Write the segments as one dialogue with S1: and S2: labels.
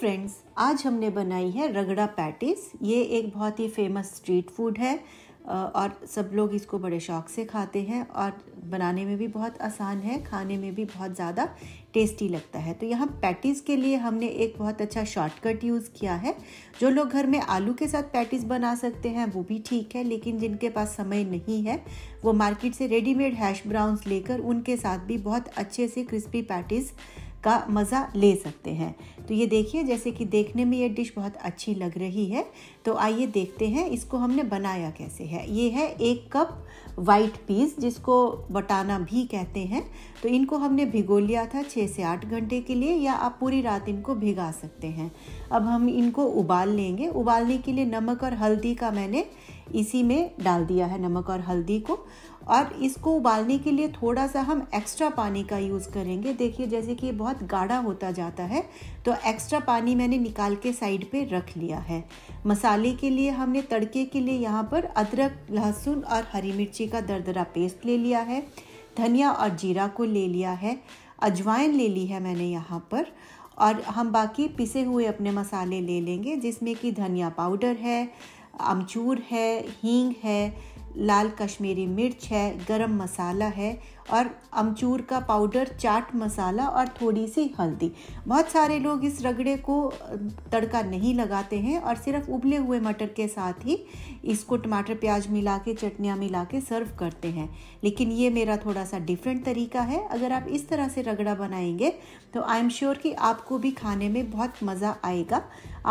S1: friends आज हमने बनाई है रगड़ा पैटिस ये एक बहुत ही फेमस स्ट्रीट फूड है और सब लोग इसको बड़े शौक से खाते हैं और बनाने में भी बहुत आसान है खाने में भी बहुत ज़्यादा टेस्टी लगता है तो यहाँ पैटिस के लिए हमने एक बहुत अच्छा शॉर्टकट यूज़ किया है जो लोग घर में आलू के साथ पैटिस बना सकते हैं वो भी ठीक है लेकिन जिनके पास समय नहीं है वो मार्केट से रेडीमेड हैश ब्राउन्स लेकर उनके साथ भी बहुत अच्छे से क्रिस्पी पैटिस का मज़ा ले सकते हैं तो ये देखिए जैसे कि देखने में ये डिश बहुत अच्छी लग रही है तो आइए देखते हैं इसको हमने बनाया कैसे है ये है एक कप वाइट पीस जिसको बटाना भी कहते हैं तो इनको हमने भिगो लिया था छः से आठ घंटे के लिए या आप पूरी रात इनको भिगा सकते हैं अब हम इनको उबाल लेंगे उबालने के लिए नमक और हल्दी का मैंने इसी में डाल दिया है नमक और हल्दी को और इसको उबालने के लिए थोड़ा सा हम एक्स्ट्रा पानी का यूज़ करेंगे देखिए जैसे कि ये बहुत गाढ़ा होता जाता है तो एक्स्ट्रा पानी मैंने निकाल के साइड पे रख लिया है मसाले के लिए हमने तड़के के लिए यहाँ पर अदरक लहसुन और हरी मिर्ची का दरदरा पेस्ट ले लिया है धनिया और जीरा को ले लिया है अजवाइन ले ली है मैंने यहाँ पर और हम बाकी पिसे हुए अपने मसाले ले लेंगे जिसमें कि धनिया पाउडर है अमचूर है हींग है लाल कश्मीरी मिर्च है गरम मसाला है और अमचूर का पाउडर चाट मसाला और थोड़ी सी हल्दी बहुत सारे लोग इस रगड़े को तड़का नहीं लगाते हैं और सिर्फ उबले हुए मटर के साथ ही इसको टमाटर प्याज मिला के चटनियाँ मिला के सर्व करते हैं लेकिन ये मेरा थोड़ा सा डिफरेंट तरीका है अगर आप इस तरह से रगड़ा बनाएंगे तो आई एम श्योर कि आपको भी खाने में बहुत मज़ा आएगा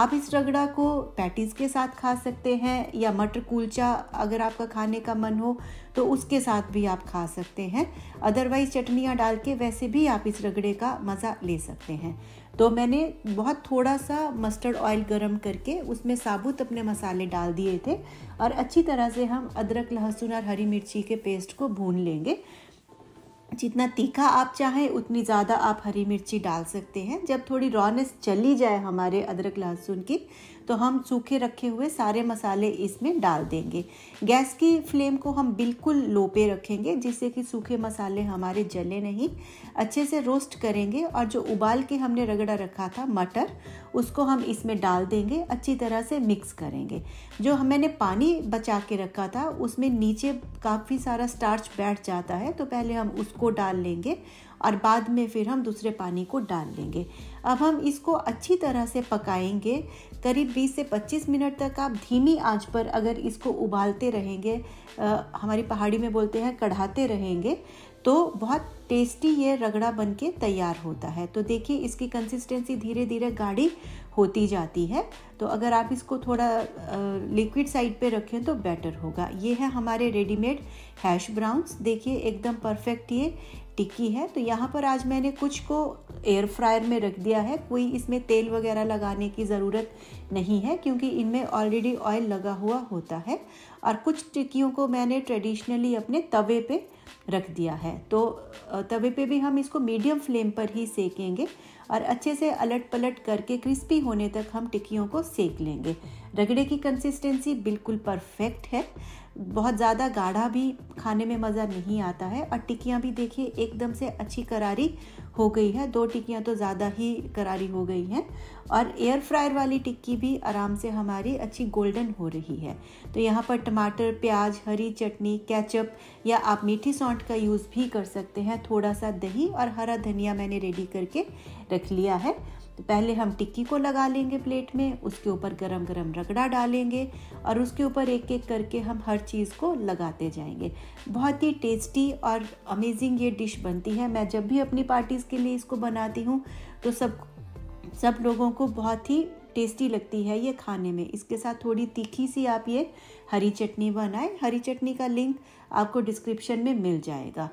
S1: आप इस रगड़ा को पैटीज़ के साथ खा सकते हैं या मटर कुलचा अगर आपका खाने का मन हो तो उसके साथ भी आप खा सकते हैं अदरवाइज़ चटनियाँ डाल के वैसे भी आप इस रगड़े का मज़ा ले सकते हैं तो मैंने बहुत थोड़ा सा मस्टर्ड ऑयल गरम करके उसमें साबुत अपने मसाले डाल दिए थे और अच्छी तरह से हम अदरक लहसुन और हरी मिर्ची के पेस्ट को भून लेंगे जितना तीखा आप चाहें उतनी ज़्यादा आप हरी मिर्ची डाल सकते हैं जब थोड़ी रॉनेस चली जाए हमारे अदरक लहसुन की तो हम सूखे रखे हुए सारे मसाले इसमें डाल देंगे गैस की फ्लेम को हम बिल्कुल लो पे रखेंगे जिससे कि सूखे मसाले हमारे जले नहीं अच्छे से रोस्ट करेंगे और जो उबाल के हमने रगड़ा रखा था मटर उसको हम इसमें डाल देंगे अच्छी तरह से मिक्स करेंगे जो मैंने पानी बचा के रखा था उसमें नीचे काफ़ी सारा स्टार्च बैठ जाता है तो पहले हम उसको डाल लेंगे और बाद में फिर हम दूसरे पानी को डाल लेंगे अब हम इसको अच्छी तरह से पकाएंगे करीब 20 से 25 मिनट तक आप धीमी आंच पर अगर इसको उबालते रहेंगे आ, हमारी पहाड़ी में बोलते हैं कढ़ाते रहेंगे तो बहुत टेस्टी ये रगड़ा बन के तैयार होता है तो देखिए इसकी कंसिस्टेंसी धीरे धीरे गाढ़ी होती जाती है तो अगर आप इसको थोड़ा लिक्विड साइड पे रखें तो बेटर होगा ये है हमारे रेडीमेड हैश ब्राउन्स देखिए एकदम परफेक्ट ये टिक्की है तो यहाँ पर आज मैंने कुछ को एयर फ्रायर में रख दिया है कोई इसमें तेल वगैरह लगाने की ज़रूरत नहीं है क्योंकि इनमें ऑलरेडी ऑयल लगा हुआ होता है और कुछ टिक्कियों को मैंने ट्रेडिशनली अपने तवे पे रख दिया है तो तवे पे भी हम इसको मीडियम फ्लेम पर ही सेकेंगे और अच्छे से अलट पलट करके क्रिस्पी होने तक हम टिक्कियों को सेक लेंगे रगड़े की कंसिस्टेंसी बिल्कुल परफेक्ट है बहुत ज़्यादा गाढ़ा भी खाने में मज़ा नहीं आता है और टिक्कियाँ भी देखिए एकदम से अच्छी करारी हो गई है दो टिक्कियाँ तो ज़्यादा ही करारी हो गई हैं और एयर फ्रायर वाली टिक्की भी आराम से हमारी अच्छी गोल्डन हो रही है तो यहाँ पर टमाटर प्याज हरी चटनी कैचअप या आप मीठी सौंठ का यूज़ भी कर सकते हैं थोड़ा सा दही और हरा धनिया मैंने रेडी करके रख लिया है तो पहले हम टिक्की को लगा लेंगे प्लेट में उसके ऊपर गरम गरम रगड़ा डालेंगे और उसके ऊपर एक एक करके हम हर चीज़ को लगाते जाएंगे बहुत ही टेस्टी और अमेजिंग ये डिश बनती है मैं जब भी अपनी पार्टीज़ के लिए इसको बनाती हूँ तो सब सब लोगों को बहुत ही टेस्टी लगती है ये खाने में इसके साथ थोड़ी तीखी सी आप ये हरी चटनी बनाएं हरी चटनी का लिंक आपको डिस्क्रिप्शन में मिल जाएगा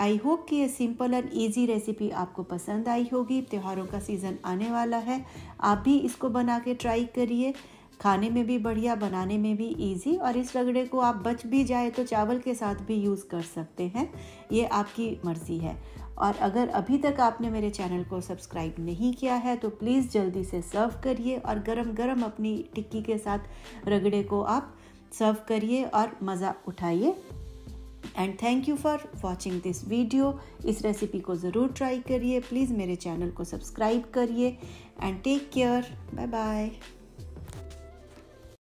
S1: आई होप कि ये सिंपल एंड ईजी रेसिपी आपको पसंद आई होगी त्योहारों का सीज़न आने वाला है आप भी इसको बना के ट्राई करिए खाने में भी बढ़िया बनाने में भी इजी और इस रगड़े को आप बच भी जाए तो चावल के साथ भी यूज़ कर सकते हैं ये आपकी मर्ज़ी है और अगर अभी तक आपने मेरे चैनल को सब्सक्राइब नहीं किया है तो प्लीज़ जल्दी से सर्व करिए और गरम गरम अपनी टिक्की के साथ रगड़े को आप सर्व करिए और मज़ा उठाइए and thank you for watching this video इस रेसिपी को ज़रूर ट्राई करिए प्लीज़ मेरे चैनल को सब्सक्राइब करिए and take care bye bye